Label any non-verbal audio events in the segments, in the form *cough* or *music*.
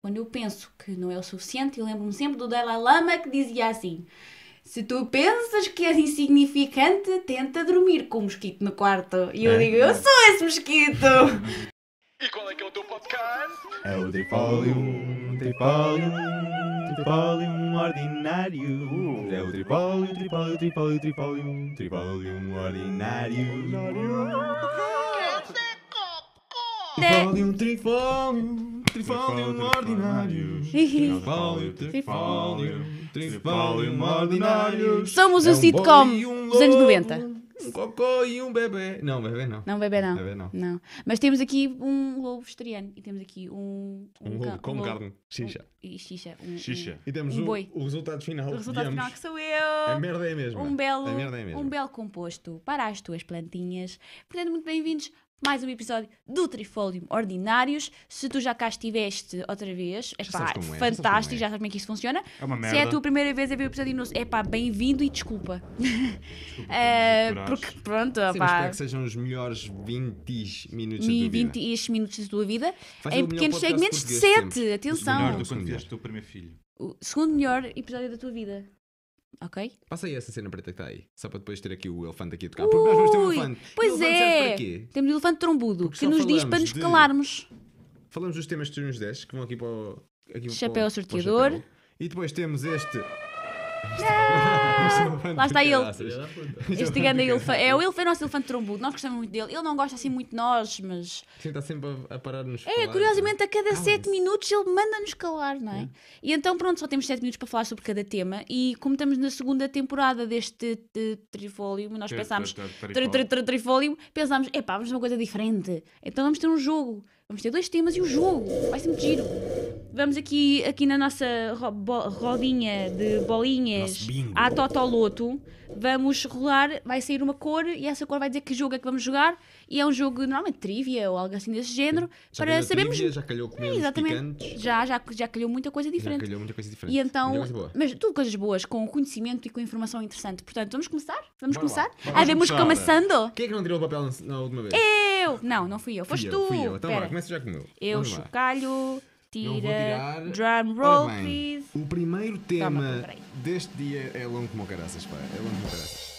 quando eu penso que não é o suficiente, eu lembro-me sempre do Dalai Lama que dizia assim: Se tu pensas que és insignificante, tenta dormir com o um mosquito no quarto. E eu é. digo: Eu sou esse mosquito! *laughs* E qual é que é o teu podcast? É o Trifolium, Trifolium, Trifolium Ordinário. É o Trifolium, Trifolium, Trifolium, Tripólium, Tripólium Ordinário. ordinário. Trifólio, trifólio, trifólio ordinário. Trifólio, trifólio, trifólio ordinário. Somos o é sitcom dos anos 90 um cocô e um bebê. Não, bebê não. Não, bebê não. Bebê não. não. Mas temos aqui um lobo vegetariano e temos aqui um. Um, um lobo com um carne. Xixa. Um, xixa. Um, xixa. e temos um o, o, resultado final. O resultado final que sou eu. A merda é a Um belo, a merda é a mesma. Um belo composto para as tuas plantinhas. Portanto, muito bem-vindos mais um episódio do Trifólio Ordinários. Se tu já cá estiveste outra vez, epá, é, já é, fantástico, já, sabes como é que isto funciona. É uma merda. Se é a tua primeira vez a ver o episódio nosso, pá, bem-vindo e desculpa. desculpa é, *laughs* porque pronto, Sim, espero que sejam os melhores 20 minutos da tua 20 vida. 20 minutos da tua vida Faz em pequenos segmentos de 7, atenção. O melhor do quando tiveste o teu primeiro filho. O segundo melhor episódio da tua vida. Ok? Passa aí essa cena preta que está aí. Só para depois ter aqui o elefante aqui a tocar. Porque nós vamos ter um elefante. Pois elefante é! para quê? Temos um elefante trombudo Porque que nos diz para nos de- calarmos. Falamos dos temas que nos 10 que vão aqui para o. Aqui para o- Chapéu para o sorteador. chapéu. E depois temos este. Ah, lá está ele. Este grande elefante. É o, elefante, é nosso elefante trombudo. Nós gostamos muito dele. Ele não gosta assim muito de nós, mas. Sim, está sempre a, a parar-nos. É, falar, curiosamente, é? a cada 7 minutos ele manda-nos calar, não é? é? E então, pronto, só temos 7 minutos para falar sobre cada tema. E como estamos na segunda temporada deste trifólio, nós pensámos. Trifólio, pensámos, é pá, vamos uma coisa diferente. Então vamos ter um jogo. Vamos ter dois temas e o jogo. Vai ser muito giro. Vamos aqui, aqui na nossa ro rodinha de bolinhas à Totoloto. Vamos rolar, vai sair uma cor e essa cor vai dizer que jogo é que vamos jogar e é um jogo normalmente trivia ou algo assim desse género já para sabermos. Trivia, já calhou com é, exatamente. Picantes. Já, já, já calhou muita coisa diferente. Já calhou muita coisa diferente. E então, coisa mas tudo coisas boas, com conhecimento e com informação interessante. Portanto, vamos começar? Vamos Vai começar? Lá, vamos ah, começando? Quem é que não tirou o papel na última vez? Eu! Não, não fui eu, foste tu! Fui eu. Então Pera. vá, começa já comigo eu. vamos chocalho. Tira. Drum roll, please. O primeiro tema Toma, deste dia é longo como caraças, pá. É longo como caraças.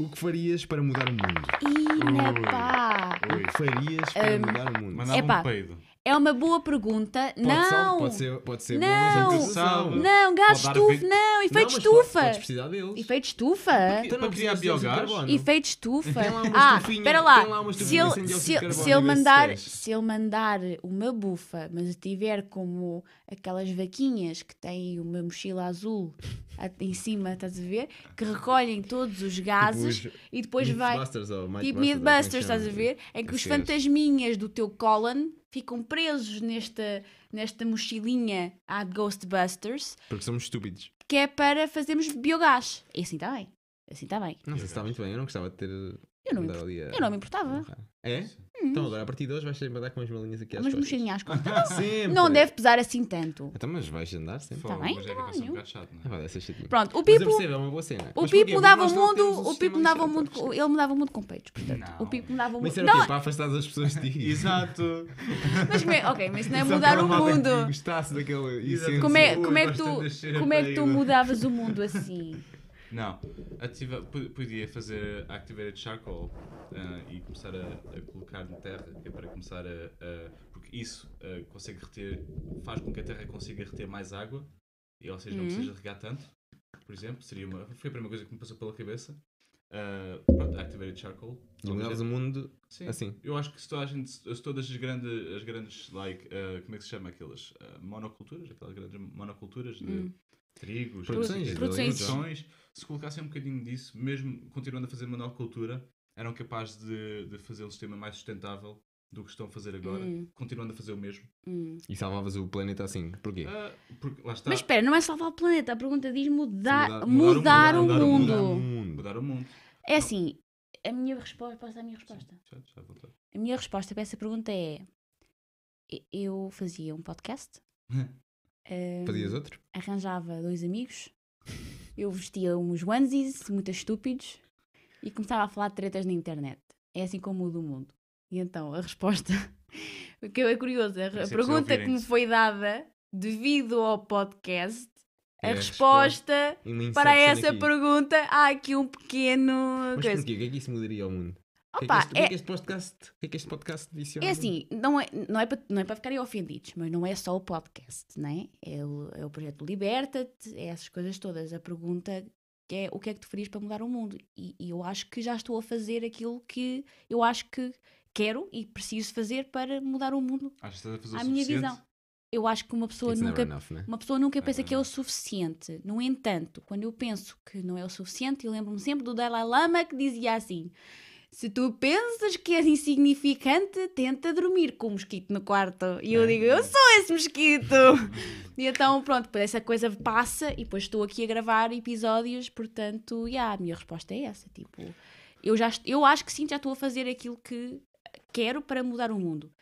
O que farias para mudar o mundo? Ina pá! O que farias para Um, mudar o mundo? Mandava Epá. um peido. É uma boa pergunta. Pode não! Ser, pode ser, pode ser não, não, gás estufa, efeito... não, efeito estufa. precisar deles. Efeito estufa? para então criar biogás? Efeito estufa. ah, espera lá. se ele, se, se ele mandar, se ele mandar uma bufa, mas tiver como aquelas vaquinhas que têm uma mochila azul em cima, estás a ver? Que recolhem todos os gases tipo e depois vai. Tipo Mythbusters, é estás a ver? Em que os fantasminhas do teu Colin ficam presos nesta, nesta mochilinha à Ghostbusters. Porque somos estúpidos. Que é para fazermos biogás. E assim está bem. Assim está bem. Não sei se está muito bem, eu não gostava de ter eu não, me, a... eu não me importava. É? Hum. Então agora a partir de hoje vais andar com as malinhas aqui às Mas mochilinha às *laughs* costas. não, não deve pesar assim tanto. Então, mas vais andar sempre. Está bem? Mas é que chato, não é? é tipo- Pronto, o Pipo. Percebo, é uma boa cena. O Pipo mudava o mundo. O Pipo mudava o mundo. Ele mudava o mundo com peitos, portanto. Não. O Pipo mudava o mundo. Mas era não. o quê? Para afastar as pessoas de ti. *laughs* Exato. mas é- ok, mas não é Exato, mudar o mundo. Gostasse daquele. É como é que tu, como é que tu mudavas o mundo assim? Não. Ativa, podia fazer Activated Charcoal uh, e começar a, a, colocar na terra, que é para começar a. a porque isso uh, consegue reter. faz com que a terra consiga reter mais água, e, ou seja, não uhum. precisa regar tanto, por exemplo. Seria uma, foi a primeira coisa que me passou pela cabeça. Uh, pronto, Activated Charcoal. Iluminavas é o mundo Sim. assim. Eu acho que se, toda gente, se todas as grandes, as grandes like, uh, como é que se chama aquelas? monoculturas, aquelas grandes monoculturas de. Uhum trigos, produções, produções. produções, se colocassem um bocadinho disso, mesmo continuando a fazer monocultura, eram capazes de, de fazer um sistema mais sustentável do que estão a fazer agora, hum. continuando a fazer o mesmo. Hum. E salvavas o planeta assim, porquê? Uh, porque, lá está. Mas espera, não é salvar o planeta, a pergunta diz mudar, mudar, mudar, mudar, o, mudar mundo. o, mundo. Mudar o mundo. É não. assim, a minha resposta, posso dar a minha resposta? Sim, já, já a minha resposta para essa pergunta é, eu fazia um podcast um, Fazias outro? Arranjava dois amigos, eu vestia uns onesies muito estúpidos e começava a falar de tretas na internet. É assim como muda o mundo. E então a resposta, *laughs* o que é curioso, a pergunta que me foi dada devido ao podcast a é resposta para é essa aqui. pergunta há aqui um pequeno. Mas coisa. Porquê? O que é que isso mudaria ao mundo? Opa, o que é que este podcast, que é que este podcast É assim, não é, não é para não é para ficarem ofendidos, mas não é só o podcast, né? É o, é o projeto Liberta-te, é essas coisas todas. A pergunta que é o que é que tu farias para mudar o mundo? E, e, eu acho que já estou a fazer aquilo que eu acho que quero e preciso fazer para mudar o mundo. Acho que estás a fazer o minha suficiente? visão. Eu acho que uma pessoa It's nunca enough, né? uma pessoa nunca pensa que é o suficiente. No entanto, quando eu penso que não é o suficiente, eu lembro-me sempre do Dalai Lama que dizia assim: se tu pensas que és insignificante, tenta dormir com um mosquito no quarto. E eu é. digo, eu sou esse mosquito! e então, pronto, depois essa coisa passa e depois estou aqui a gravar episódios, portanto, yeah, a minha resposta é essa. Tipo, eu, já, eu acho que sim, já estou a fazer aquilo que quero para mudar o mundo.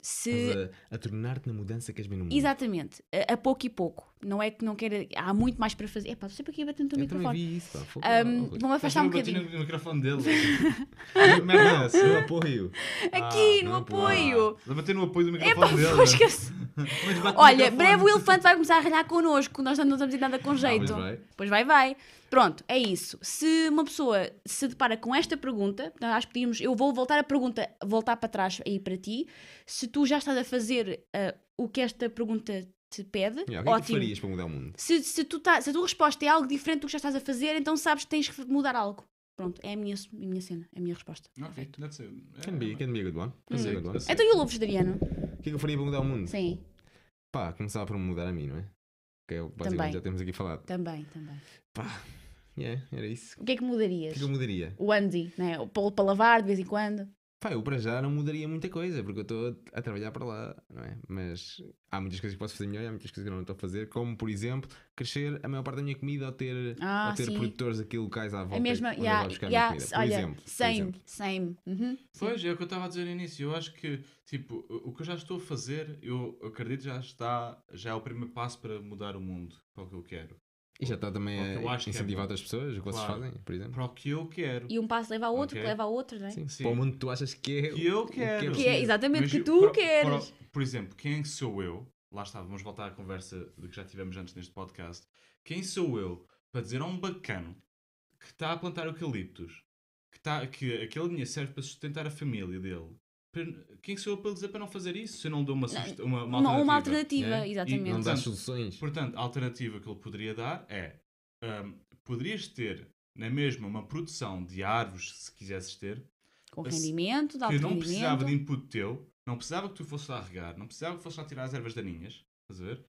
Se... a, a tornar-te na mudança que és bem no mundo. Exatamente, a, a pouco e pouco não é que não queira, há muito mais para fazer. Epá, sempre aqui a bater no teu eu microfone. Vi isso, pá, foda, um, vamos afastar um bocadinho. no microfone dele. Assim. *laughs* Ah, merda é assim, no apoio. Aqui, ah, no apoio. Ah, bater no apoio do microfone Epá, dele. Né? Esquece. *laughs* Olha, breve o elefante vai começar a ralhar connosco, nós não estamos em nada com ah, jeito. Ah, vai. pois vai, vai. Pronto, é isso. Se uma pessoa se depara com esta pergunta, nós pedimos, eu vou voltar a pergunta, voltar para trás aí para ti, se tu já estás a fazer uh, o que esta pergunta te pede. Yeah, o que ótimo. É que farias para mudar o mundo? Se, se, tu tá, se a tua resposta é algo diferente do que já estás a fazer, então sabes que tens que mudar algo. Pronto, é a minha, a minha cena, é a minha resposta. Perfeito. É, that's it. Can be, a good one. Hum. Então e o lobo vegetariano? O que é que eu faria para mudar o mundo? Sim. Pá, começava por mudar a mim, não é? Que é o que basicamente também. já temos aqui falado. Também, também. Pá, yeah, era isso. O que é que mudarias? O que, é que eu mudaria? O Andy, né? Para, para lavar de vez em quando. Pá, eu para já não mudaria muita coisa, porque eu estou a trabalhar para lá, não é? Mas há muitas coisas que posso fazer melhor e há muitas coisas que não estou a fazer, como, por exemplo, crescer a maior parte da minha comida ou ter, ah, ter produtores aqui locais à volta. É mesmo, yeah, yeah yeah, olha, por exemplo. Same, por same. Uhum, pois, sim. é o que eu estava a dizer no início. Eu acho que, tipo, o que eu já estou a fazer, eu acredito já está, já é o primeiro passo para mudar o mundo, para o que eu quero. E já está também a é incentivar é outras pessoas, o que claro. vocês fazem, por exemplo. Para o que eu quero. E um passo leva ao outro, okay. que leva ao outro, não é? Sim. Sim. Para o mundo que tu achas que é. Que eu quero. Que é, é exatamente, que tu para, queres. Para, por exemplo, quem sou eu? Lá está, vamos voltar à conversa de que já tivemos antes neste podcast. Quem sou eu para dizer a um bacano que está a plantar eucaliptos, que, está, que aquele dinheiro serve para sustentar a família dele, quem sou eu para dizer para não fazer isso? Se eu não dou uma, não, uma, uma, alternativa. Uma alternativa, né? exatamente. E, não dá soluções. Portanto, a alternativa que ele poderia dar é: um, poderias ter na mesma uma produção de árvores, se quisesses ter, com rendimento, dá que não precisava de input teu, não precisava que tu fosses lá regar, não precisava que fosses lá tirar as ervas daninhas, estás a ver?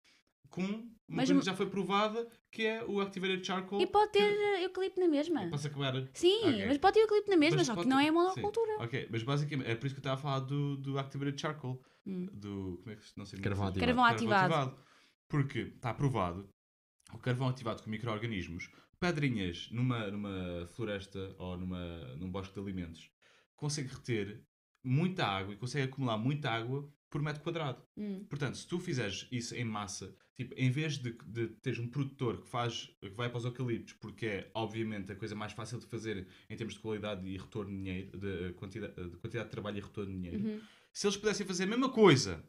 com uma mas, coisa que já foi provada, que é o Activated Charcoal. E pode ter que... Eh, eucalipto na mesma. É para Sim, okay. mas pode ter eucalipto na mesma, mas só que não é monocultura. Ok, mas basicamente, é por isso que eu estava a falar do, do Activated Charcoal. Hum. Do, como é que não sei Carvão ativado. Carvão ativado. Carvão ativado. Porque está provado, o carvão ativado com micro-organismos, pedrinhas numa, numa floresta ou numa, num bosque de alimentos, consegue reter muita água e consegue acumular muita água por metro quadrado. Hum. Portanto, se tu fizeres isso em massa tipo, em vez de, de teres um produtor que faz, que vai para os eucaliptos, porque é obviamente a coisa mais fácil de fazer em termos de qualidade e retorno de dinheiro, de eh, quantidade eh, de, quantidade de trabalho e retorno de dinheiro, uhum. se eles pudessem fazer a mesma coisa,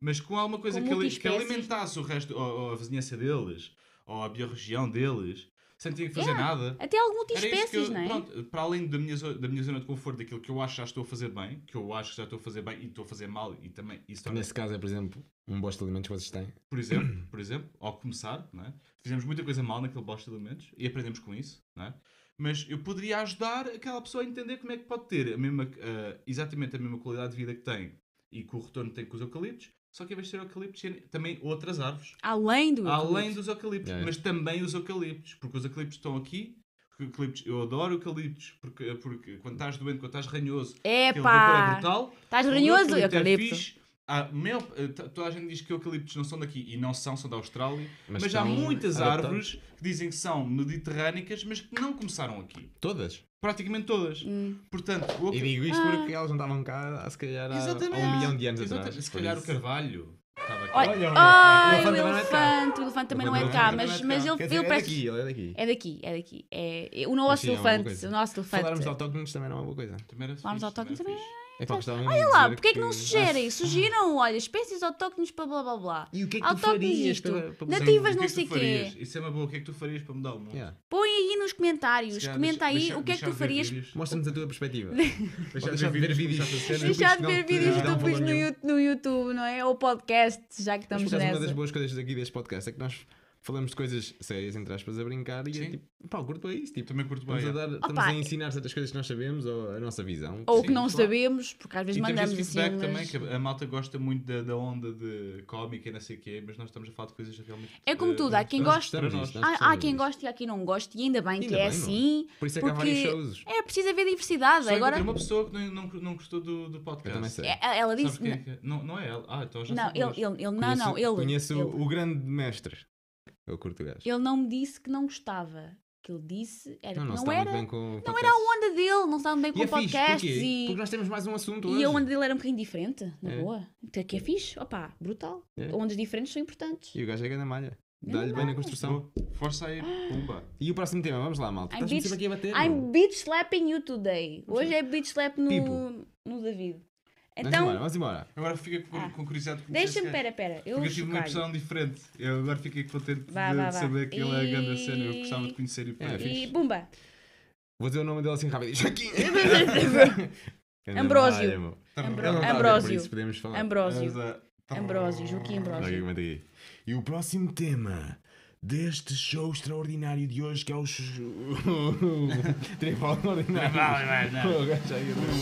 mas com alguma coisa com que, que, alimentasse o resto, ou, ou, a vizinhança deles, ou a biorregião deles, sem ter que fazer nada. Até algum tipo espécies, eu, não é? Pronto, para além da minha, da minha zona de conforto, daquilo que eu acho que já estou a fazer bem, que eu acho que já estou a fazer bem e estou a fazer mal e também isso então, também. Nesse caso é, por exemplo, um bosta de alimentos que vocês têm. Por exemplo, *coughs* por exemplo, ao começar, é? Fizemos muita coisa mal naquele bosta de alimentos e aprendemos com isso, não é? Mas eu poderia ajudar aquela pessoa a entender como é que pode ter a mesma, uh, exatamente a mesma qualidade de vida que tem e que o retorno tem com os eucaliptos, só que em vez de ser eucaliptos, também outras árvores. Além do Além dos eucaliptos, É. mas também os eucaliptos, porque os eucaliptos estão aqui. porque eucaliptos- eu adoro eucaliptos, porque, porque quando estás doente, quando estás ranhoso, é pá é brutal. Estás ranhoso? eucalipto. ah fixe. Eh, toda a gente diz que eucaliptos não são daqui e não são, são da Austrália. Mas, Mas há muitas árvores que dizem que são mediterrânicas, mas que não começaram aqui. Todas. Praticamente todas. Hum. Portanto, o... E digo isto ah. porque elas não estavam cá, se calhar, há, um milhão de anos Exatamente. atrás. Se calhar o Carvalho Estava aqui. Olha, o, elefante o, elefante, o elefante também não é cá, é mas, é mas ele É daqui, ele é daqui. É daqui, é daqui. É, o nosso é elefante. o nosso elefante. Falarmos de autóctones também não é uma boa coisa. Falarmos de autóctones também então, olha lá, porque é que, não sugerem? Ah. Sugiram, olha, espécies autóctones para blá blá blá. E o que é que tu farias isto, para, para Nativas não é sei o quê. Isso é uma boa, o que é que tu farias para mudar o mundo? Yeah. Põe aí nos comentários, comenta aí deixa, o que é que tu farias. Mostra-nos a tua perspectiva. *laughs* deixar de ver vídeos. no YouTube, não é? Ou podcast já que estamos nessa. Uma das boas coisas aqui deste podcast é que nós falamos de coisas sérias, entre aspas, a brincar e é Sim. é tipo, pá, curto bem isso. Tipo, Também curto bem. Estamos, a, é. dar, estamos a ensinar certas coisas que nós sabemos ou a nossa visão. Ou Sim, que não claro. sabemos, porque às vezes e mandamos temos esse feedback assim, mas... também, que a malta gosta muito da, da onda de cómica e não sei o quê, mas nós estamos a falar de coisas realmente. É como uh, tudo, há quem goste, há, quem goste e há quem não goste, e ainda bem ainda que é bem, é assim. Por isso é que há vários shows. É, preciso haver diversidade. Só Agora... uma pessoa que não, não, não gostou do, do podcast. É, ela disse. Não, não é ela. Ah, então já Não, ele, não, não, ele. Conheço o grande mestre. Eu curto o gajo. Ele não me disse que não gostava. O que ele disse era não, não, que não era, não era a onda dele, não estava bem com e é podcasts. Fixe, e... Porque nós temos mais um assunto hoje. E a onda dele era um bocadinho diferente, na é. boa. Então, que é fixe, opá, brutal. É. Ondas diferentes são importantes. E o gajo é grande malha. Dá-lhe bem na construção. Força aí, pumba. E o próximo tema, vamos lá, malta. Estás-me aqui a bater. I'm beach slapping you today. Hoje tipo, é beach slap no, tipo. no David. Então, vamos embora, vamos embora. Agora fica com, ah. com curiosidade Deixa-me, pera, pera. Eu porque eu tive uma impressão diferente. Eu agora fiquei contente vá, de, vá, de saber que ele é grande cena. Eu gostava de conhecer e pá. É, e bumba. Vou dizer o nome dele assim rápido. Joaquim! *laughs* Ambrósio. Ambrósio. Ambrósio. Tá tá uh, tá Ambrósio, Joaquim Ambrósio. E o próximo tema deste show extraordinário de hoje que é o *laughs* Ordinário. É?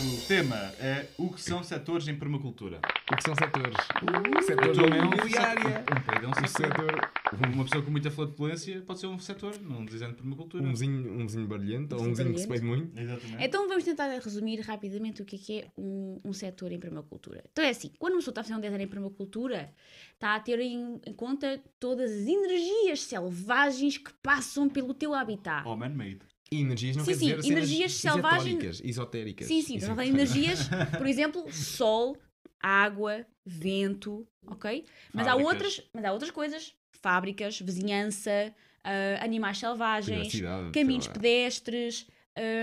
O tema é o que são setores em permacultura. O que são setores? O uh, setor então, é da imobiliária. É um setor. Uma pessoa com muita flatulência pode ser um setor, não dizendo permacultura. Um vizinho, um vizinho barulhento ou um vizinho que se muito. Exatamente. Então vamos tentar resumir rapidamente o que é, um, um setor em permacultura. Então é assim, quando uma pessoa está a fazer um desenho em permacultura, está a ter em conta todas as energias selvagens que passam pelo teu habitat. Oh, man-made. Energias não sim, quer sim, dizer energias selvagens. Esotéricas. Sim, sim, é energias, *laughs* por exemplo, sol, água, vento, ok? Mas há, outras, mas há outras coisas, fábricas, vizinhança, uh, animais selvagens, caminhos pedestres,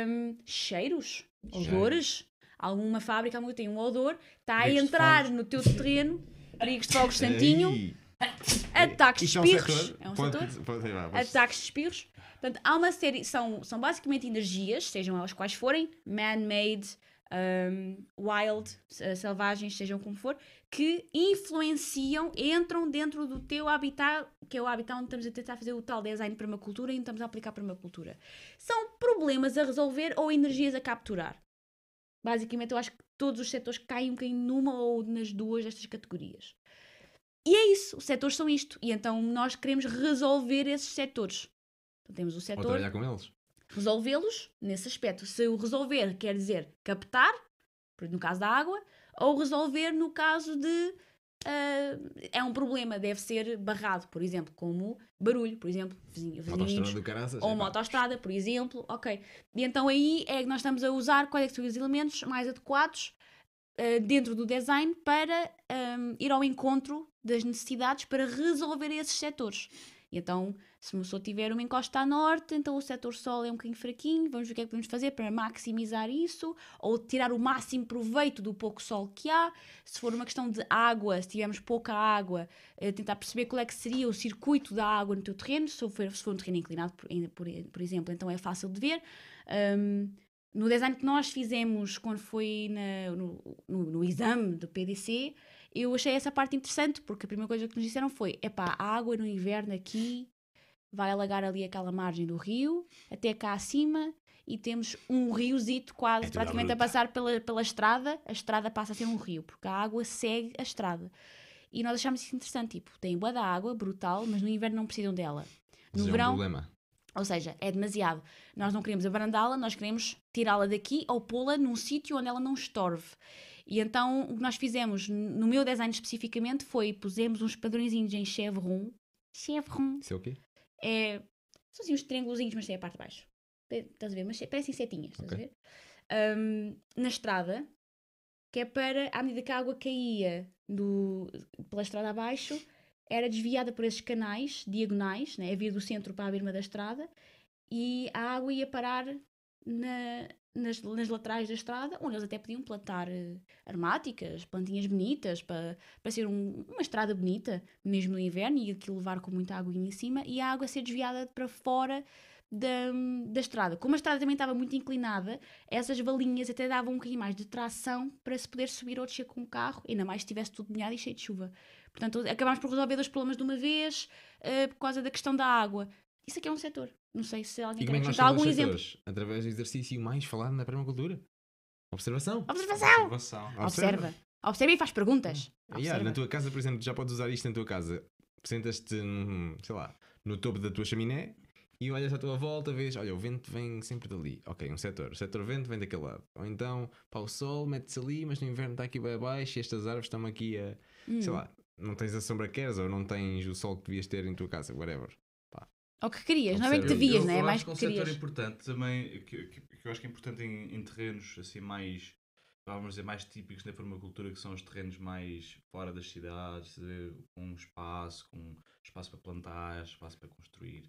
um, cheiros, odores. Alguma fábrica tem um odor, está a entrar no teu terreno, perigos de fogos *laughs* santinho Ataques é de é um espirros. Ataques é é de espirros. Portanto, há uma série. São, são basicamente energias, sejam elas quais forem, man-made, um, wild, selvagens, sejam como for, que influenciam, entram dentro do teu habitat, que é o habitat onde estamos a tentar fazer o tal design permacultura e onde estamos a aplicar permacultura. São problemas a resolver ou energias a capturar. Basicamente, eu acho que todos os setores caem um bocadinho numa ou nas duas destas categorias. E é isso, os setores são isto. E então nós queremos resolver esses setores. Então temos o setor. Ou trabalhar com eles. Resolvê-los nesse aspecto. Se o resolver quer dizer captar, no caso da água, ou resolver no caso de. Uh, é um problema, deve ser barrado, por exemplo, como barulho, por exemplo, vizinhos, ou é uma autoestrada, por exemplo, ok. E então aí é que nós estamos a usar quais é são os elementos mais adequados eh, dentro do design para um, ehm, ir ao encontro das necessidades para resolver esses setores. então, se uma pessoa tiver uma encosta a norte, então o setor sol é um bocadinho fraquinho, vamos ver o que é que podemos fazer para maximizar isso, ou tirar o máximo proveito do pouco sol que há. Se for uma questão de água, se tivermos pouca água, eh, tentar perceber qual é que seria o circuito da água no teu terreno, se for, se for um terreno inclinado, por, por, por exemplo, então é fácil de ver. Um, ehm, no design que nós fizemos quando foi na, no, no, no, exame do PDC, eu achei essa parte interessante, porque a primeira coisa que nos disseram foi: epá, a água no inverno aqui vai alagar ali aquela margem do rio, até cá acima, e temos um riozito quase é praticamente a passar pela, pela estrada, a estrada passa a ser um rio, porque a água segue a estrada. E nós achámos isso interessante, tipo, tem boa da água, brutal, mas no inverno não precisam dela. No mas verão, é um problema. Ou seja, é demasiado. Nós não queremos abrandá-la, nós queremos tirá-la daqui ou pô-la num sítio onde ela não estorve. E então o que nós fizemos, no meu design especificamente, foi pusemos uns padrõezinhos em chevron. Chevron. Isso é o quê? É, são assim uns triângulozinhos, mas tem a parte de baixo. Estás a ver? Mas parecem setinhas, estás okay. a ver? Um, na estrada, que é para, à medida que a água caía do, pela estrada abaixo, era desviada por esses canais diagonais, né, a do centro para a berma da estrada, e a água ia parar na, nas, nas, laterais da estrada, onde eles até podiam plantar uh, aromáticas, plantinhas bonitas, para, para ser um, uma estrada bonita, mesmo no inverno, e aquilo levar com muita água em cima, e a água ser desviada para fora da, da estrada. Como a estrada também estava muito inclinada, essas valinhas até davam um bocadinho mais de tração para se poder subir ou descer com o carro, ainda mais se estivesse tudo molhado e cheio de chuva. Portanto, acabámos por resolver dois problemas de uma vez uh, por causa da questão da água. Isso aqui é um setor. Não sei se alguém é quer acrescentar algum exemplo. Através do exercício mais falado na permacultura. Observação. Observação. Observação. Observa. Observa, Observa e faz perguntas. Ah, yeah, na tua casa, por exemplo, já podes usar isto na tua casa. Sentas-te, sei lá, no topo da tua chaminé e olhas à tua volta, vês, olha, o vento vem sempre dali. Ok, um setor. O setor vento vem daquele lado. Ou então, para o sol mete-se ali, mas no inverno está aqui bem abaixo e estas árvores estão aqui a, hum. sei lá, não tens a sombra que queres ou não tens o sol que devias ter em tua casa, whatever. Pá. Ou que querias, não é que devias, não né? é? Mais que, que querias. um setor importante também, que, que, que, eu acho que é importante em, em terrenos assim mais, vamos dizer, mais típicos da permacultura, que são os terrenos mais fora das cidades, com um espaço, com espaço para plantar, espaço para construir.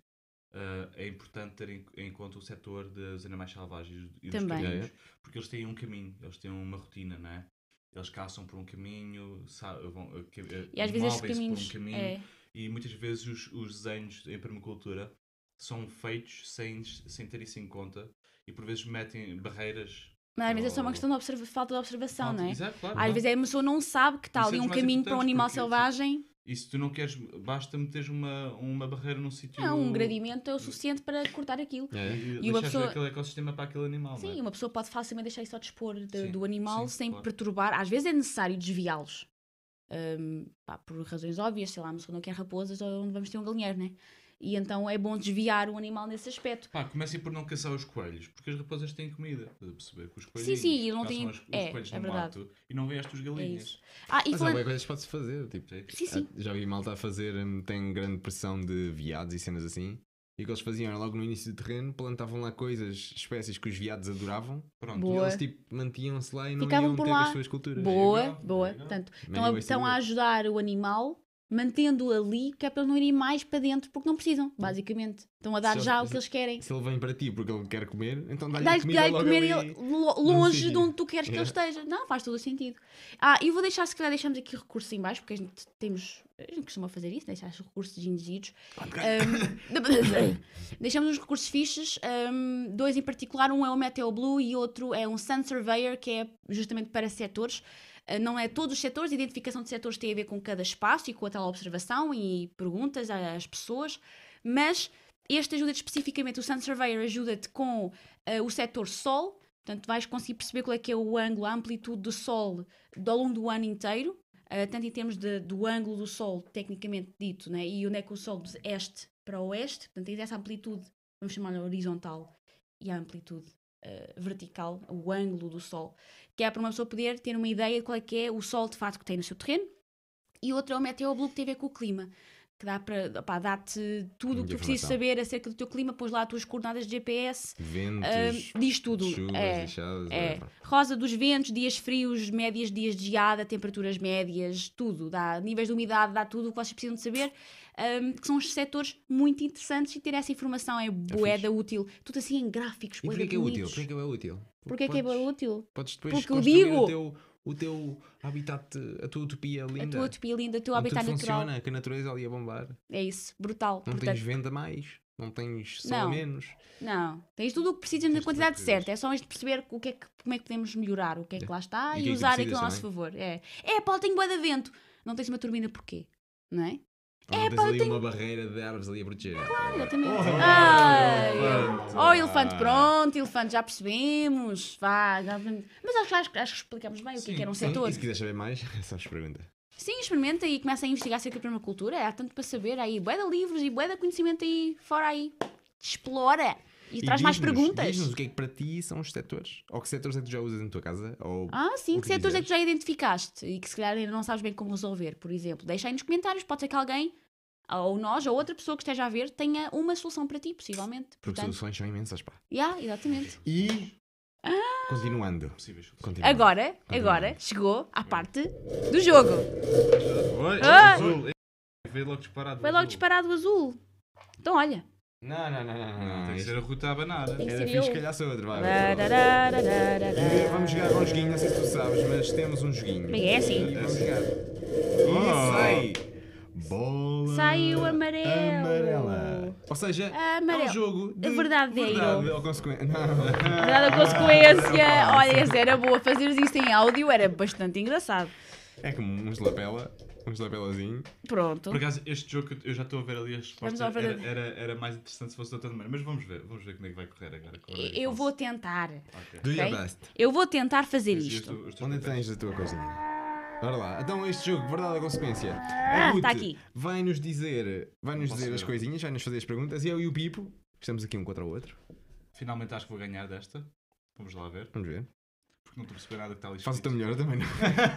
Uh, é importante ter em, em, conta o setor dos animais selvagens e dos também. porque eles têm um caminho, eles têm uma rotina, não é? eles caçam por um caminho, sabe, vão, eh, eh, e às vezes caminhos, por um caminho. É. E muitas vezes os, os desenhos em permacultura são feitos sem, sem ter isso em conta e por vezes metem barreiras mas às vezes é só uma questão de falta de observação, falta, não é? Exato, claro, às não. É? vezes é, a pessoa não sabe que está é ali um caminho para um animal porque, tipo, selvagem. E se tu não queres, basta meteres uma, uma barreira num sítio. Não, um gradimento é o suficiente para cortar aquilo. É. E, e uma pessoa... aquele ecossistema para aquele animal. Sim, é? uma pessoa pode facilmente deixar isso ao dispor de, sim, do animal sim, sem claro. perturbar. Às vezes é necessário desviá-los. Um, por razões óbvias, sei lá, no segundo eu quer raposas, onde vamos ter um galinheiro, né? E então é bom desviar o animal nesse aspecto. Pá, comecem por não caçar os coelhos, porque as raposas têm comida. Estás a perceber? Que os coelhos sim, sim, não têm... Os, é, coelhos é no verdade. mato e não vês as galinhas. É ah, e Mas falando... há coisas que pode-se fazer. Tipo, sim, é, sim. Já vi malta a fazer, hum, tem grande pressão de viados e cenas assim. E o que eles faziam era logo no início do terreno, plantavam lá coisas, espécies que os viados adoravam. Pronto, boa. e eles tipo mantinham-se lá e não Ficavam iam por ter lá. as suas culturas. Boa, boa. Portanto, estão a, estão a ajudar o animal mantendo ali, que é para ele não irem mais para dentro, porque não precisam, basicamente. Estão a dar se já ele, o que eles querem. Se ele vem para ti porque ele quer comer, então dá-lhe dá comida dá comer longe de onde tu queres que é. ele esteja. Não, faz todo o sentido. Ah, e vou deixar, se calhar, deixamos aqui recursos em baixo, porque a gente temos... A gente costuma fazer isso, deixar os recursos induzidos. um, *coughs* deixamos os recursos fixos, um, dois em particular, um é o Meteo Blue e outro é um Sun Surveyor, que é justamente para setores. Eh, não é todos os setores, a identificação de setores tem a ver com cada espaço e com a tal observação e perguntas às pessoas, mas este ajuda-te especificamente, o Sun Surveyor ajuda-te com uh, o setor sol, portanto vais conseguir perceber qual é que é o ângulo, a amplitude do sol ao longo do ano inteiro, uh, tanto em termos de, do ângulo do sol, tecnicamente dito, né? e onde é que o sol este para oeste, portanto tens essa amplitude, vamos chamar horizontal, e a amplitude eh, vertical, o ângulo do sol, que é para uma pessoa poder ter uma ideia de qual é que é o sol de fato que tem no seu terreno, e outra é o meteobloco que tem a ver com o clima que dá para pá, dá-te tudo o que tu precisas saber acerca do teu clima, pões lá as tuas coordenadas de GPS, ventos, uh, diz tudo. Chuvas, é, deixadas, é. Rosa dos ventos, dias frios, médias, dias de geada, temperaturas médias, tudo, dá níveis de umidade, dá tudo o que vocês precisam de saber. Um, ah, que são setores muito interessantes e ter essa informação é boeda é útil. Tudo assim em gráficos, porquê é que é útil? Porquê é que é útil? podes, é que é útil? Podes depois porque eu digo, o teu o teu habitat, a tua utopia linda. A tua utopia linda, o teu habitat tudo natural. funciona, que a natureza ali a bombar. É isso, brutal. Não Portanto, tens venda mais, não tens só não, menos. Não, tens tudo o que precisas na quantidade certa. É só perceber o que é que, como é que podemos melhorar, o que é que lá está e, e que é que usar aquilo a nosso favor. É, é Paulo, tenho boa de vento. Não tens uma turbina porquê? Não é? É, tens pá, ali tenho... uma barreira de árvores ali a proteger. Claro, eu também. Oh, Ai, elefante. oh, elefante, pronto, elefante, já percebemos. Vá, já... Mas acho, acho, acho que explicamos bem o que, é que era um setor. E se quiser saber mais, *laughs* é só experimenta Sim, experimenta e começa a investigar acerca da permacultura. Há tanto para saber. aí, bué de livros e bué de conhecimento aí, fora aí. Explora. E, e traz mais perguntas. Diz-nos o que é que para ti são os setores? Ou que setores é que tu já usas em tua casa? Ou ah, sim, que setores quiseres? é que tu já identificaste e que se calhar ainda não sabes bem como resolver, por exemplo. Deixa aí nos comentários, pode ser que alguém ou nós, ou outra pessoa que esteja a ver, tenha uma solução para ti, possivelmente. Porque Portanto, soluções são imensas, pá. Yeah, exatamente. E. Ah. Continuando. Possíveis, continuando. Agora, continuando. agora, chegou à parte do jogo. Oi, ah. azul. Veio logo disparado. Foi logo disparado o azul. Então, olha. Não, não, não, não, não. não. Tem que ser a ruta abanada. Era fixe, se calhar, ser outra. Vai, vamos jogar com um joguinho, não sei se tu sabes, mas temos um joguinho. É assim. Vamos jogar. Oh. E é Boa. Saiu amarelo. Amarela. Ou seja, amarelo. é um jogo de verdade. É verdade ou é consequência. Verdade ou consequência. Olha, essa era boa. fazer isto em áudio era bastante engraçado. É como um lapela Um labelazinho. Pronto. Por acaso, este jogo eu já estou a ver ali as respostas. Era, era, era, mais interessante se fosse de outra maneira. Mas vamos ver, vamos ver como é que vai correr agora. eu vou tentar. Okay. Do okay? your best. Eu vou tentar fazer Mas isto. Tu, tu Onde tens a tua coisinha? Ora lá, então este jogo, verdade ou consequência? Ah, tá aqui. Vai nos dizer, vai nos dizer as coisinhas, vai nos fazer as perguntas e eu e o Pipo estamos aqui um contra o outro. Finalmente acho que vou ganhar desta. Vamos lá ver. Vamos ver. Porque não estou a perceber nada que está ali. Faz o teu melhor, também não.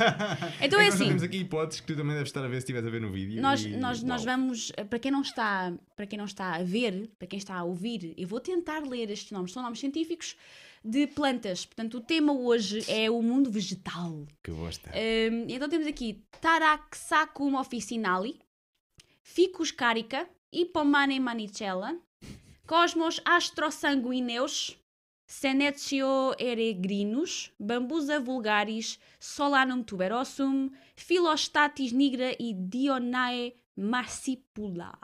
*laughs* então é assim. Nós temos aqui hipóteses que tu também deves estar a ver se estiveres a ver no vídeo. Nós, e... nós, nós vamos, para quem, não está, para quem não está a ver, para quem está a ouvir, eu vou tentar ler estes nomes. São nomes científicos de plantas. Portanto, o tema hoje é o mundo vegetal. Que bosta. Um, então temos aqui Taraxacum officinali, Ficus carica, Hipomane manicella, Cosmos astrosanguineus, Senetio eregrinus, Bambusa vulgaris, Solanum tuberosum, Philostatis nigra e Dionae marcipula.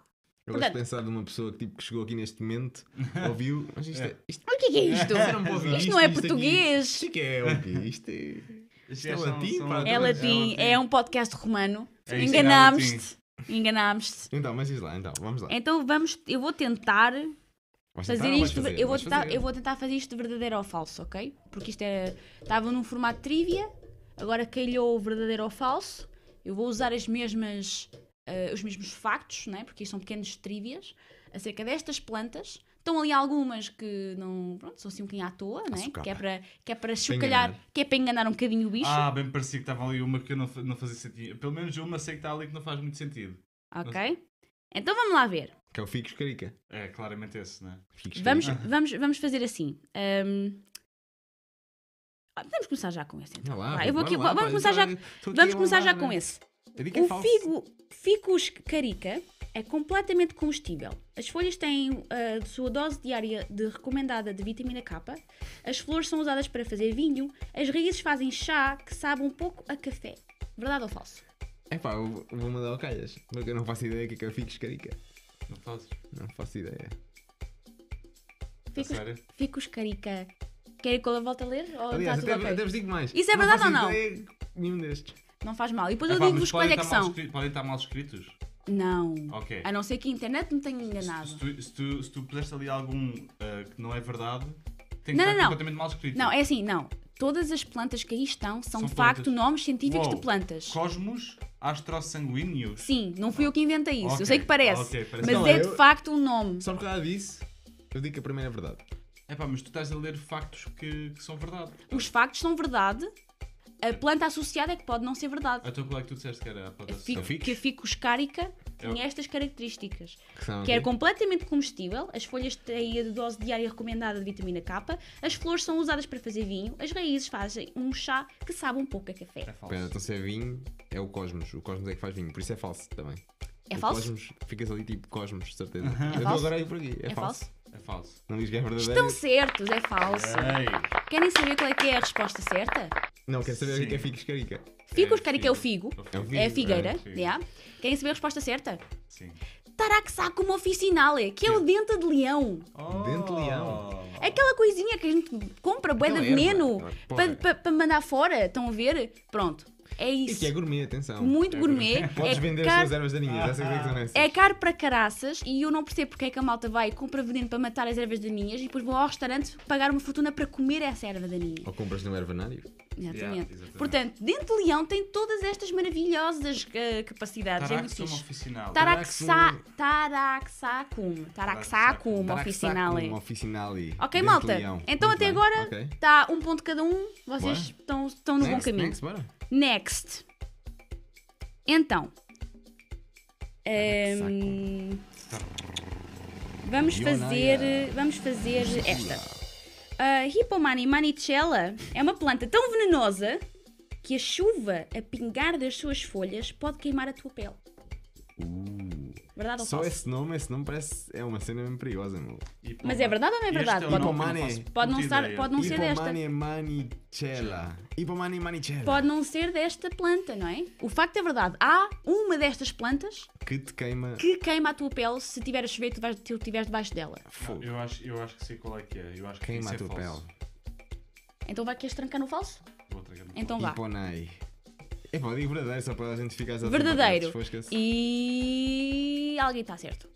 Eu gosto de pensar numa pessoa que, tipo, que chegou aqui neste momento, *laughs* ouviu, mas isto é. Isto, o que é que é isto? *laughs* É isto, isto não é isto português. Aqui, isto que é o quê? Isto é. Isto é, é, é latim, é, latim, é um podcast romano. É Enganámos-te. Enganámos-te. Então, mas diz lá, então, vamos lá. Então vamos, eu vou tentar fazer isto, fazer? eu, vou tentar, fazer? eu vou tentar fazer isto de verdadeiro ou falso, ok? Porque isto é. Estava num formato trivia, agora calhou verdadeiro ou falso. Eu vou usar as mesmas uh, os mesmos factos, né? porque isto são pequenas trívias, acerca destas plantas. Estão ali algumas que não. Pronto, são assim um bocadinho à toa, né? que é né? para que é para chocalhar, que é para enganar um bocadinho o bicho. Ah, bem parecia que estava ali uma que não, não fazia sentido. Pelo menos uma sei que está ali que não faz muito sentido. Ok. Mas... Então vamos lá ver. Que é o Figos Carica. É, claramente esse, né? Figos vamos, vamos, vamos fazer assim. Um... Ah, vamos começar já com esse, então. Lá, vai, eu vou aqui, lá, vamos, começar já, vamos começar já com né? esse. É o falso. figo ficus carica é completamente comestível. As folhas têm ah, a sua dose diária de recomendada de vitamina K, as flores são usadas para fazer vinho, as raízes fazem chá que sabe um pouco a café. Verdade ou falso? É pá, eu vou mandar o calhas, porque eu não faço ideia do que é o é ficus carica. Não faço, Não faço ideia. Ficus, ficus carica. Querem que eu volta a ler? Ou Aliás, até, até vos digo mais. Isso é verdade ou não? Ideia nenhum destes. Não faz mal. E depois é eu digo-vos quais é que são. Escrito, podem estar mal escritos? Não. Okay. A não ser que a internet me tenha enganado. Se tu, se tu, se tu puseste ali algum uh, que não é verdade, tem que não, estar não, completamente não. mal escrito. Não, é assim, não. Todas as plantas que aí estão são, são de facto plantas. nomes científicos Uou. de plantas. Cosmos astrosanguíneos. Sim, não fui eu que inventei isso. Okay. Eu sei que parece. Okay, parece. Mas é não, é eu... de facto um nome. Só porque ela disse, eu digo que a primeira é verdade. É pá, mas tu estás a ler factos que, que são verdade. Os factos são verdade, a planta associada é que pode não ser verdade. Então qual é que tu disseste que era a planta Fico, que a escárica tem é estas características. Que, que é completamente comestível, as folhas têm a dose diária recomendada de vitamina K, as flores são usadas para fazer vinho, as raízes fazem um chá que sabe um pouco a café. É falso. então se é vinho, é o cosmos. O cosmos é que faz vinho, por isso é falso também. É o falso? Cosmos, ficas ali tipo cosmos, certeza. Eu é agora aí por aqui. É, é falso? falso? É falso. Não diz que é verdadeiro. Estão certos, é falso. Ei. Querem saber qual é que é a resposta certa? Não, quer saber o que é, é figos carica? Figos é carica é, é o figo. É a figueira. Yeah. Né? Querem saber a resposta certa? Sim. Taraxacum officinale, que é o dente de leão. Oh. Dente de leão. Oh. Aquela coisinha que a gente compra, boeda de veneno, para mandar fora, estão a ver? Pronto, é isso. E que é gourmet, atenção. Muito é gourmet. gourmet. *laughs* Podes é vender caro... as tuas ervas daninhas. Ah, ah. É caro para caraças e eu não percebo porque é que a malta vai e compra veneno para matar as ervas daninhas e depois vou ao restaurante pagar uma fortuna para comer essa erva daninha. Ou compras no ervanário. Exatamente. Yeah, exatamente. Portanto, dentro de Leão tem todas estas maravilhosas uh, capacidades. Taraxum é muito oficinal. Taraxá, taraxacum. Taraxacum oficinale. oficinale. É. Ok, malta. Então muito até bem. agora está okay. Tá um ponto cada um. Vocês estão, estão no next, bom caminho. Next, bora. Next. Então. Ah, um, vamos fazer. Vamos fazer esta. A Hippomani manicella é uma planta tão venenosa que a chuva a pingar das suas folhas pode queimar a tua pele. Uh. Verdade ou Só falso? esse nome, esse nome parece. É uma cena mesmo perigosa, meu. Mas é verdade ou não é verdade? É pode, não, pode não, estar, pode não ser desta. Hipomani manicella. Hipomani manicella. Pode não ser desta planta, não é? O facto é verdade. Há uma destas plantas que te queima. Que queima a tua pele se tiver a chover tu, tu estiveres debaixo dela. Fogo. Eu acho, eu acho que sei qual é que é. Eu acho que queima é a tua falso. pele. Então vai queres trancar no falso? Vou trancar no então falso. Então vá. Hiponai. É pá, digo verdadeiro só para a gente ficar Verdadeiro. E alguém está certo.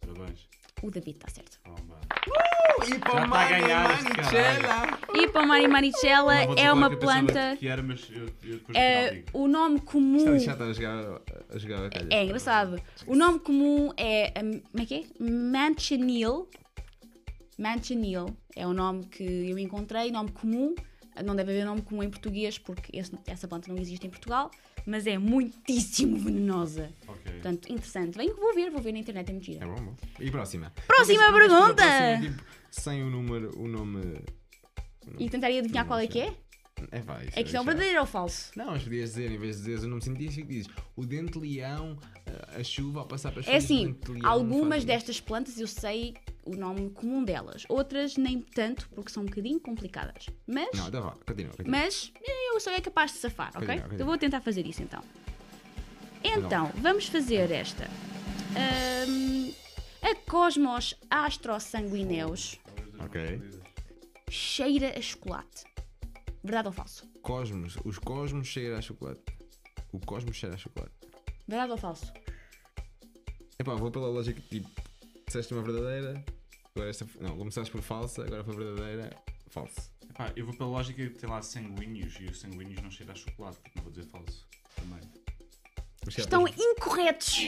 parabéns. O David está certo. Oh, uh, e para Mani Manichella. E para Mani Manichella é uma planta. Que era, mas eu, eu é, o nome comum. Está a jogar, a jogar a calha. É, engraçado. O nome comum é. Hum, como é que é? Manchinil. Manchinil é o nome que eu encontrei, nome comum. Não deve haver nome comum em português, porque esse, essa planta não existe em Portugal, mas é muitíssimo venenosa. Okay. Portanto, interessante. Bem, vou ver, vou ver na internet, é muito gira. É bom, bom. E próxima? Próxima pergunta! Próxima, tipo, sem o número, o nome... O nome e tentaria adivinhar qual é que é? É, vai, é que é um é- verdadeiro ou falso? Não, mas podias dizer, em vez de dizer o nome que dizes o dente-leão, eh, a chuva, ao passar para a chuva. É assim, algumas destas plantas eu sei o nome comum delas, outras nem tanto, porque são um bocadinho complicadas. Mas. Não, dá, então continua, continua. Mas eh, eu sou é capaz de safar, continua, ok? Continua. Eu vou tentar fazer isso então. Então, então vamos fazer esta. Um, a Cosmos Astrosanguineus. Ok. Cheira a chocolate. Verdade ou falso? Cosmos. Os cosmos cheiram a chocolate. O cosmos cheira a chocolate. Verdade ou falso? Epá, vou pela lógica que tipo, disseste uma verdadeira, agora esta. Não, começaste por falsa, agora foi verdadeira, falso. Epá, eu vou pela lógica de ter lá sanguíneos e os sanguíneos não cheiram a chocolate, porque tipo, não vou dizer falso também. Estão depois... incorretos!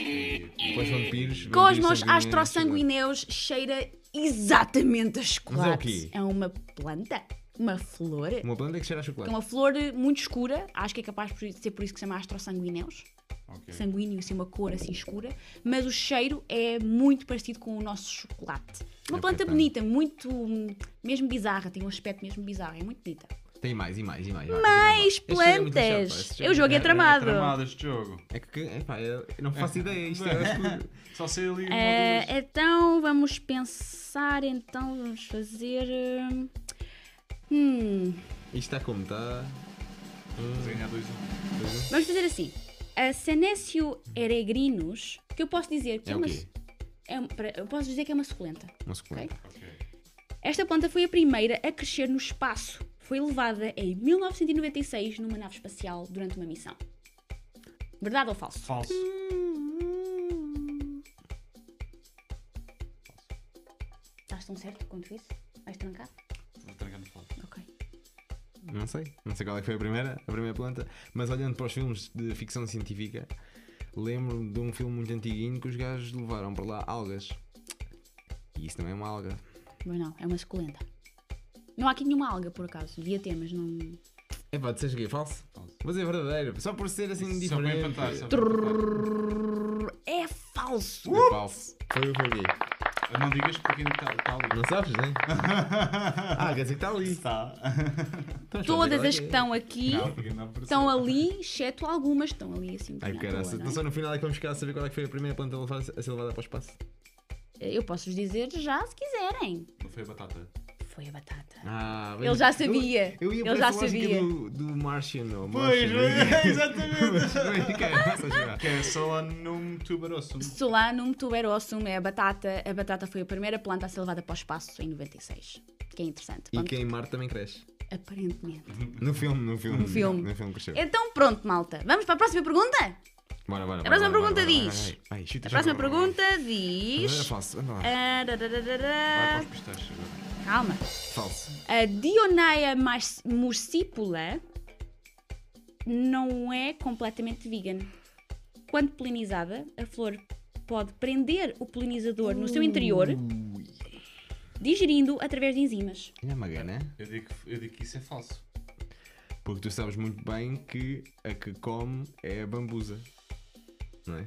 Depois vampiros. Cosmos astrosanguíneos cheira exatamente a chocolate. Mas é, o quê? é uma planta uma flor. Uma planta é que cheira a chocolate. Que é uma flor muito escura, acho que é capaz de ser por isso que se chama astrosanguineus. Okay. Sanguíneo, assim, uma cor assim escura, mas o cheiro é muito parecido com o nosso chocolate. Uma é planta bonita, muito mesmo bizarra, tem um aspecto mesmo bizarro, é muito bonita. Tem mais e mais e mais. Mais, é plantas! eu jogo é, é tramado. É, tramado este jogo. É que, epá, eu não faço é. ideia. Isto é, só sei ali. Uh, *laughs* então vamos pensar, então vamos fazer. Uh... Hum. Isto está como? Está. Vamos ganhar 2 1 Vamos fazer assim. A Senecio Eregrinus, que eu posso dizer que é, é uma. É, eu posso dizer que é uma suculenta. Uma suculenta. Okay? Okay. Esta planta foi a primeira a crescer no espaço. Foi levada em 1996 numa nave espacial durante uma missão. Verdade ou falso? Falso. hum. Estás tão certo quanto isso? Vais trancar? Vou trancar no falso. Não sei. Não sei qual é que foi a primeira, a primeira planta. Mas olhando para os filmes de ficção científica, lembro-me de um filme muito antiguinho que os gajos levaram para lá algas. E isso também é uma alga. Mas não, é uma suculenta. Não há aqui nenhuma alga, por acaso. Devia ter, mas não. É pá, tu que é falso? falso? Mas é verdadeiro. Só por ser assim diferente. Só para É falso! É falso. Foi o que eu vi. Não digas porque ainda está tá ali. Não sabes, nem? *laughs* ah, quer dizer que está ali. Está. Então, Todas as que estão aqui não, estão ali, exceto algumas que estão ali assim. Ai, cara, toa, então, não só é? no final é que vamos ficar a saber qual é que foi a primeira planta a ser levada para o espaço. Eu posso-vos dizer já, se quiserem. Não foi a batata foi a batata. Ah, Ele já sabia. Eu, eu ia Ele já sabia. Do, do Martian, não. Pois, é, *laughs* exatamente. *laughs* que é Solanum é tuberosum. Solanum tuberosum é a batata. A batata foi a primeira planta a ser levada para o espaço em 96. Que é interessante. E que em Marte também cresce. Aparentemente. No filme, no filme. No filme. No filme cresceu. Então pronto, malta. Vamos para a próxima pergunta? Bora, bora. A próxima pergunta diz. a próxima pergunta diz. Não era é falso, ah, Calma. Falso. A Dionaia muscipula não é completamente vegan. Quando polinizada, a flor pode prender o polinizador no seu interior, digerindo através de enzimas. Não é magana? Eu digo, eu digo que isso é falso. Porque tu sabes muito bem que a que come é a bambusa não é?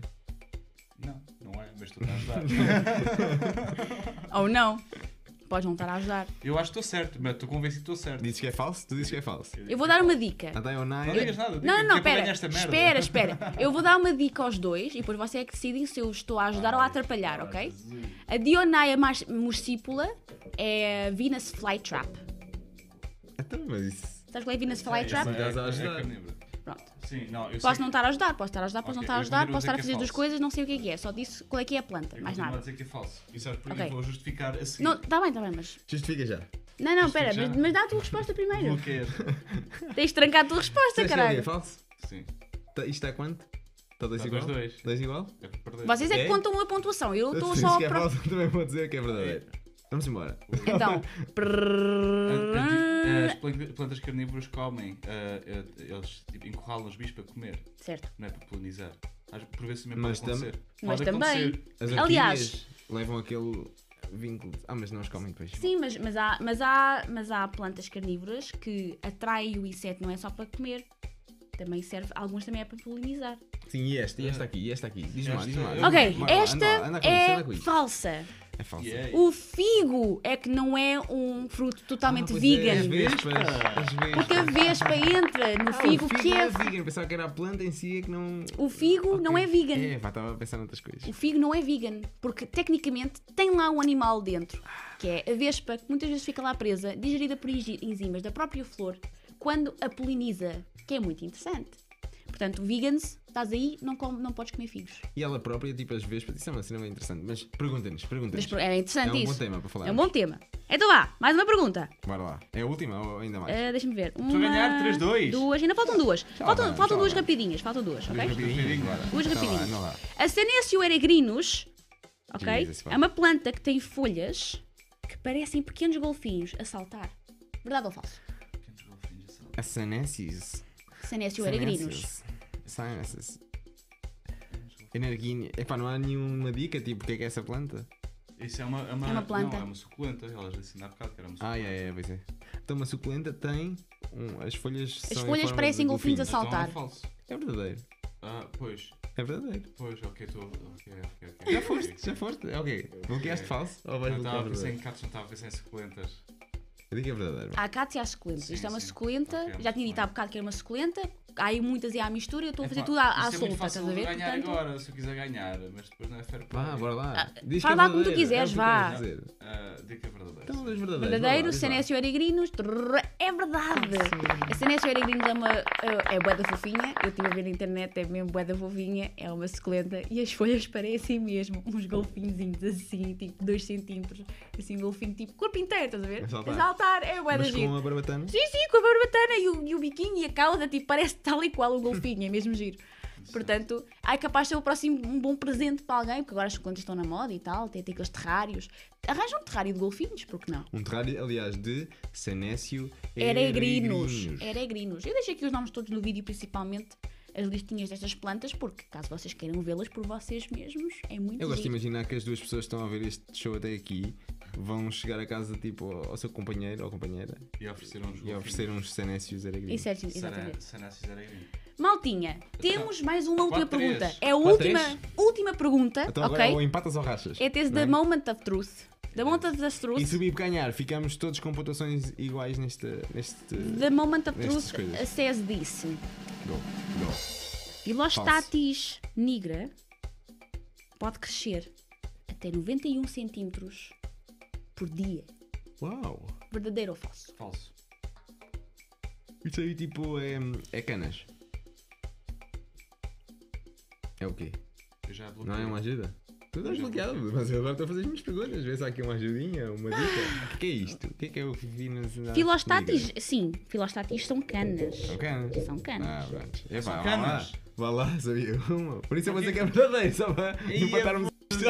Não, não é, mas tu estás a ajudar. *laughs* Ou não. Podes não estar a ajudar. Eu acho que estou certo, mas estou convencido que estou certo. Dizes que é falso? Tu dizes que é falso. Eu vou dar uma dica. Adai não? É? Não digas nada. não, não, não, é Espera, *laughs* espera. Eu vou dar uma dica aos dois e depois você é que decidem se eu estou a ajudar ou a atrapalhar, ok? Jesus. A Dionaia morcípula é Venus Flytrap. Então, mas isso... É estás com a Venus Flytrap? É, é, é, é, é, é, é, é, Pronto. Sim, não, posso sei... não estar a ajudar, posso estar a ajudar, posso okay, não estar a ajudar, posso estar a é fazer é duas coisas, não sei o que é que é. Só disse qual é que é a planta, eu mais nada. Não dizer que é falso. E sabes por okay. vou justificar assim. Não, está bem, está bem, mas. Justifica já. Não, não, espera, mas, mas, dá a tua resposta primeiro. Não quero. *laughs* Tens de trancar a tua resposta, é caralho. É falso? Sim. Tá, isto está é quanto? Está dois tá igual? Dois. dois igual? É Vocês é, que é? contam a pontuação, eu estou só. Se *laughs* também vou dizer que é verdadeiro. Vamos embora. Então. As plantas carnívoras comem, eles tipo, encurralam os bichos para comer. Certo. Não é para polinizar. Às- Por vezes mesmo Mas pode acontecer. Mas também. acontecer. As Aliás- levam aquele vínculo. de- Ah, mas não os comem peixe. Sim, mas, mas, há, mas, há, mas há plantas carnívoras que atraem o inseto, não é só para comer. Também serve, alguns também é para polinizar. Sim, e esta, e esta aqui, e esta aqui. Diz-me lá, diz-me Ok, esta é falsa. É falsa. Yeah. É o figo é que não é um fruto totalmente ah, é, vegan. É, as é vespas, Porque a vespa entra no ah, figo, figo, que é. é vegan. Pensava que era a planta em si é que não. O figo okay. não é vegan. É, pá, estava a pensar noutras coisas. O figo não é vegan, porque tecnicamente tem lá um animal dentro, que é a vespa, que muitas vezes fica lá presa, digerida por enzimas da própria flor, quando a poliniza, que é muito interessante. Portanto, vegans estás aí, não, com, não podes comer figos. E ela própria, tipo, às vezes, isso é uma cena bem interessante, mas pergunta-nos, pergunta-nos. é interessante isso. É um isso. bom tema para falar. É um bom tema. Então vá, mais uma pergunta. Bora lá. É a última ou ainda mais? Uh, Deixa-me ver. Uma, Estou ganhar 3-2. Duas, ainda faltam duas. Tchau, tá faltam, tchau, tá faltam tchau, duas rapidinhas, faltam duas, ok? Duas rapidinhas, Duas tá rapidinhas. Não A Senecio Eregrinos, ok? é uma planta que tem folhas que parecem pequenos golfinhos a saltar. Verdade ou falso? Pequenos golfinhos a saltar. A Senesis. Senecio são essas. Energuinha. Epá, não há nenhuma dica tipo o que é que é essa planta? Isso é uma, é uma, é uma planta. Não, é uma suculenta. Ela já disse há bocado que era uma suculenta. Ah, é, é, pois é. Então uma suculenta tem. Um, as folhas As folhas parecem golfinhos a saltar. Então é falso. É verdadeiro. Ah, pois. É verdadeiro. Pois, ok, estou. Okay, okay, okay, já foste, já foste. Ok, bloqueaste falso? Ou vais não, estava a pensar em cactos, não estava a pensar em suculentas. É a dica é verdadeira. Há cátia e há suculenta. Isto é uma suculenta, é já tinha dito há bocado que era uma suculenta, há aí muitas e há mistura, eu estou a fazer tudo à, é solta, é estás a ver? ganhar agora, se eu quiser ganhar, mas depois não é fair play. Vá, bora lá. Ah, diz fala lá como tu quiseres, vá. dica ah, verdadeira. Então, mas verdadeiro. Verdadeiro, Senécio Erigrinos, é verdade. A Senécio Erigrinos é uma, é boeda fofinha, eu estive a ver na internet, é mesmo boeda fofinha, é uma suculenta e as folhas parecem mesmo uns golfinhos assim, tipo 2 centímetros, assim, um golfinho tipo corpo inteiro, estás a ver? Exaltado saltar. É bué Mas com a barbatana? Sim, sim, com a barbatana e o, e o biquinho e a cauda, tipo, parece tal e qual o golfinho, é mesmo giro. Portanto, aí capaz de ser o próximo um bom presente para alguém, porque agora as contas estão na moda e tal, tem, aqueles terrários. Arranja um terrário de golfinhos, porque não? Um terrário, aliás, de Senécio Eregrinos. Eregrinos. Eu deixei aqui os nomes todos no vídeo, principalmente as listinhas destas plantas, porque caso vocês queiram vê-las por vocês mesmos, é muito Eu gosto de imaginar que as duas pessoas que estão a ver este show até aqui vão chegar a casa tipo ao seu companheiro ou companheira e oferecer uns, e oferecer uns Senécios Eregrim. Isso é exatamente. Maltinha, temos então, mais uma última pergunta. É a última, última pergunta. Então, ok? Agora, é ou empatas ou rachas. É tese the é? moment of truth. The Moment of Truth. E subir ganhar, ficamos todos com pontuações iguais neste. neste the Moment of Truth a says disse. Go, go. Vilostatis nigra pode crescer até 91 centímetros por dia. Uau! Verdadeiro ou falso? Falso. Isso aí, tipo, é, é canas. É o quê? Eu já bloqueei. Não é uma ajuda? Tu estás bloqueado, mas eu agora estou a fazer as minhas perguntas. Vê se há aqui uma ajudinha, uma dica. *gasps* o que é isto? O que é que eu vi na cidade? Filostatis, sim, filostatis são canas. São canas? São canas. Ah, pronto. É pá, vá lá. Vá lá, sabia uma. Por isso eu vou dizer que é verdadeiro, só para não matarmos isto.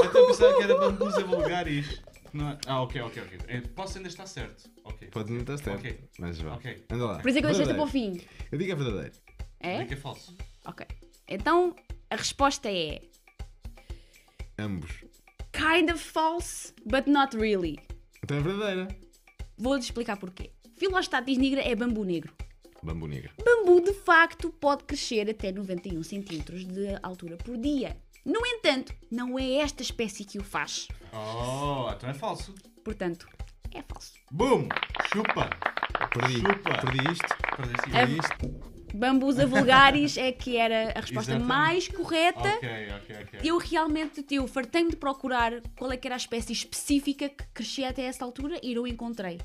Até *laughs* pensava que era bambusa vulgaris. Não é? Ah, ok, ok, ok. É, posso ainda estar certo. Ok. Pode não estar certo, mas vá. Ok. Anda lá. Por isso é que eu deixei até para o fim. Eu digo é verdadeiro. É? é falso. Ok. Então, a resposta é Ambos. kind of false, but not really. Então é verdadeira. Vou-lhe explicar porquê. Filostatis nigra é bambu negro. Bambu negra. Bambu, de facto, pode crescer até 91 cm de altura por dia. No entanto, não é esta espécie que o faz. Oh, então é falso. Portanto, é falso. Boom! Chupa! Perdi. Chupa. Perdi isto. Perdeste Perdi isto. Bambusa vulgaris é que era a resposta Exatamente. mais correta. Okay, okay, okay. Eu realmente eu fartei-me de procurar qual é que era a espécie específica que crescia até essa altura e não encontrei.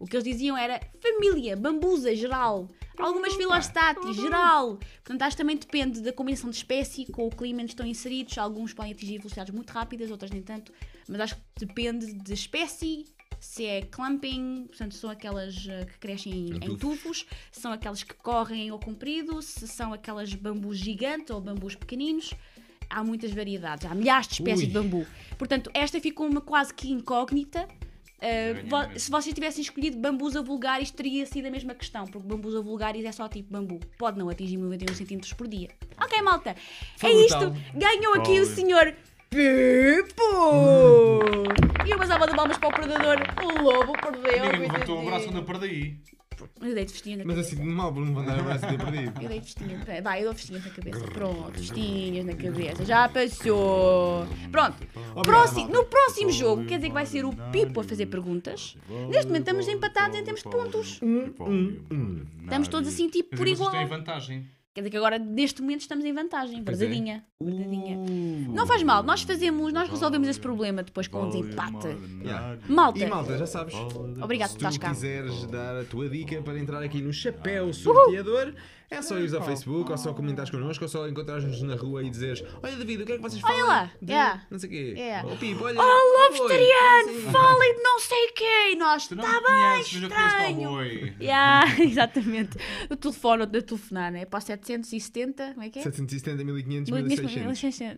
O que eles diziam era família, bambusa, geral. Algumas filostátis, geral. Portanto, acho que também depende da combinação de espécie com o clima onde estão inseridos. Alguns podem atingir velocidades muito rápidas, outras nem tanto. Mas acho que depende de espécie, se é clumping, portanto, são aquelas eh, que crescem em, em tufos, são aquelas que correm ou comprido, se são aquelas bambus gigantes ou bambus pequeninos. Há muitas variedades, há milhares de espécies Ui. de bambu. Portanto, esta ficou uma quase que incógnita eh, se vocês tivessem escolhido bambusa vulgaris, teria sido a mesma questão, porque bambusa vulgaris é só tipo bambu. Pode não atingir 91 cm por dia. Ok, malta. é isto. Ganhou aqui o senhor Pipo! Hum. E uma salva de palmas para o predador. O lobo perdeu. Ninguém levantou o braço, não perdi. Mas eu dei festinha na Mas cabeça. assim, de mal por não mandar a SD perdido. Eu dei de festinha Vai, eu dou festinhas na cabeça. Pronto, festinhas na cabeça. Já passou. Pronto. Próximo, no próximo jogo, quer dizer que vai ser o Pipo a fazer perguntas. Neste momento estamos empatados em termos de pontos. Um, um, um. Estamos todos assim, tipo, por igual. Mas têm vantagem. Quer dizer que agora, neste momento, estamos em vantagem. Verdadinha. É. Verdadinha. Uh, não faz mal, nós fazemos, nós resolvemos esse problema depois com um desempate. Yeah. Malta. E malta, já sabes. Obrigado, Se tu quiseres dar a tua dica para entrar aqui no chapéu sorteador. Uhul. É só ires ao Facebook, ou só comentares connosco, ou só encontrares-nos na rua e dizeres: Olha, David, o que é que vocês falam? Olha lá, de... yeah. não sei o quê. Yeah. Oh, Pipo, olha. Oh, lobsteriano! Fale de não sei o quê. E nós, está bem, conheces, estranho. Mas yeah, *laughs* exatamente. O telefone, da telefonar, né? Para 770, como é que é? 770, 1500, 1600.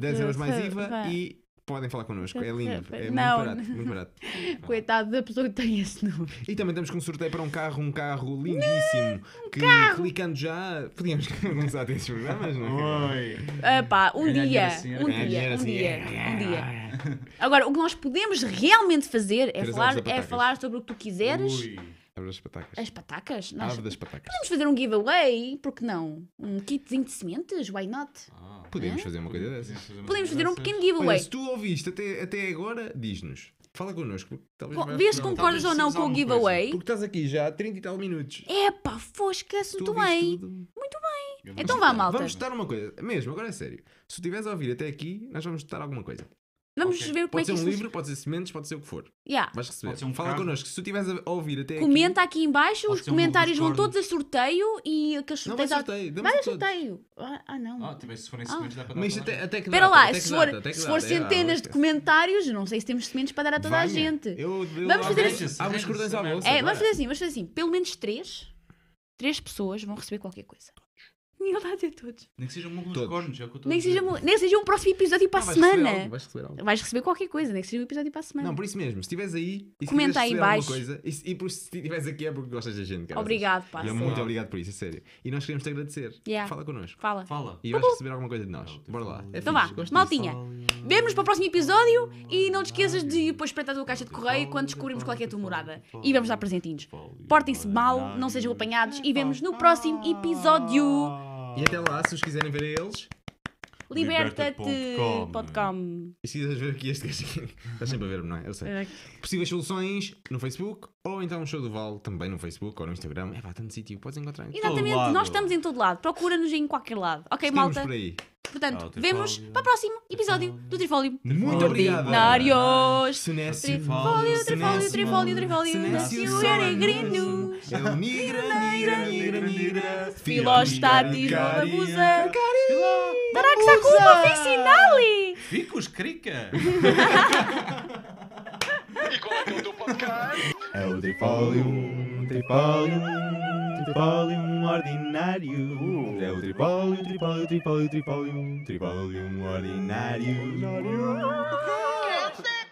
10 euros mais IVA e podem falar connosco. É lindo. *laughs* É não. muito barato. Muito barato. *laughs* Coitado da pessoa que tem esse número. E também temos com um sorteio para um carro, um carro lindíssimo. Um que carro. clicando já. Podíamos *laughs* começar a ter esses programas, não é? Oi. Epá, um assim, assim, dia. Um dia. Um dia. Um dia. Agora, o que nós podemos realmente fazer é, falar, é falar sobre o que tu quiseres. Ui Abre as patacas. As patacas? Nós... Ave das patacas. Podemos fazer um giveaway, porque não? Um kitzinho de sementes? Why not? Ah, podemos é? fazer uma coisa dessas. Podemos, podemos fazer, um pequeno giveaway. Olha, se tu ouviste até, até agora, diz-nos. Fala connosco. Talvez vês se concordas ou não com o giveaway? Coisa. Porque estás aqui já há 30 e tal minutos. É fosca-se. Muito bem. Tudo. Muito bem. Então vá, malta. Vamos juntar uma coisa. Mesmo, agora é sério. Se tu estiveres a ouvir até aqui, nós vamos juntar alguma coisa. Vamos okay. ver como pode é que Pode ser um livro, pode ser sementes, pode ser o que for. Yeah. Vais receber. Pode ser um Fala carro. connosco. Se tu estiveres a ouvir até Comenta aqui, aqui embaixo, os comentários um vão todos a sorteio e que as Não vai sorteio, vai a sorteio. Ah, ah, não. Ah, também se forem ah. sementes dá para dar Mas até, até que Espera lá, se for, data, se é, for centenas é, de é. comentários, não sei se temos sementes para dar a toda Venha. a gente. Eu, eu, vamos fazer assim. É, vamos fazer assim, vamos fazer assim. Pelo menos três, três pessoas vão receber qualquer coisa. Tinha a todos. Nem que seja um dos cornos, é o que eu estou Nem, que dizer. seja, um- nem que seja um próximo episódio para a vais receber semana. algo, vais receber algo. Vais receber qualquer coisa, nem que seja um episódio para a semana. Não, por isso mesmo, se estiveres aí e Comenta aí embaixo. coisa, e, se- e por, se estiveres aqui é porque gostas da gente, cara. Obrigado, pá. É muito obrigado por isso, é sério. E nós queremos te agradecer. Yeah. Fala connosco. Fala. Fala. E tá vais receber alguma coisa de nós. Bora lá. É Então vá, maltinha. Vemo-nos para o próximo episódio e não te esqueças de depois espreitar a tua caixa de correio quando descobrimos qual é, é a tua morada. E vamos dar presentinhos. Portem-se mal, não sejam apanhados e vemos no próximo episódio. E até lá, se os quiserem ver a eles. Liberta-te.com. E se quiseres ver aqui este gajo *laughs* estás sempre a ver, não é? Eu sei. Possíveis soluções no Facebook ou então no show do Val também no Facebook ou no Instagram. É bastante tanto sítio, podes encontrar. Exatamente, nós estamos em todo lado. Procura-nos em qualquer lado. Ok, Estamos malta? por aí. Portanto, ah, vemos para o próximo episódio do Trifólio. Muito obrigado. Ordinários. Trifólio, Trifólio, Trifólio, Trifólio. Sinésio Eregrino. É o Nigra, Nigra, Nigra, Nigra. Filostático, Babusa. Taraxa Cuba, fica Ficos Crica. E qual é, é o teu podcast? É o Trifólio, Trifólio. Tripolium um ordinário. É o Tripolium, Tripolium, Tripolium, Tripolium um Ordinário. um é ordinário.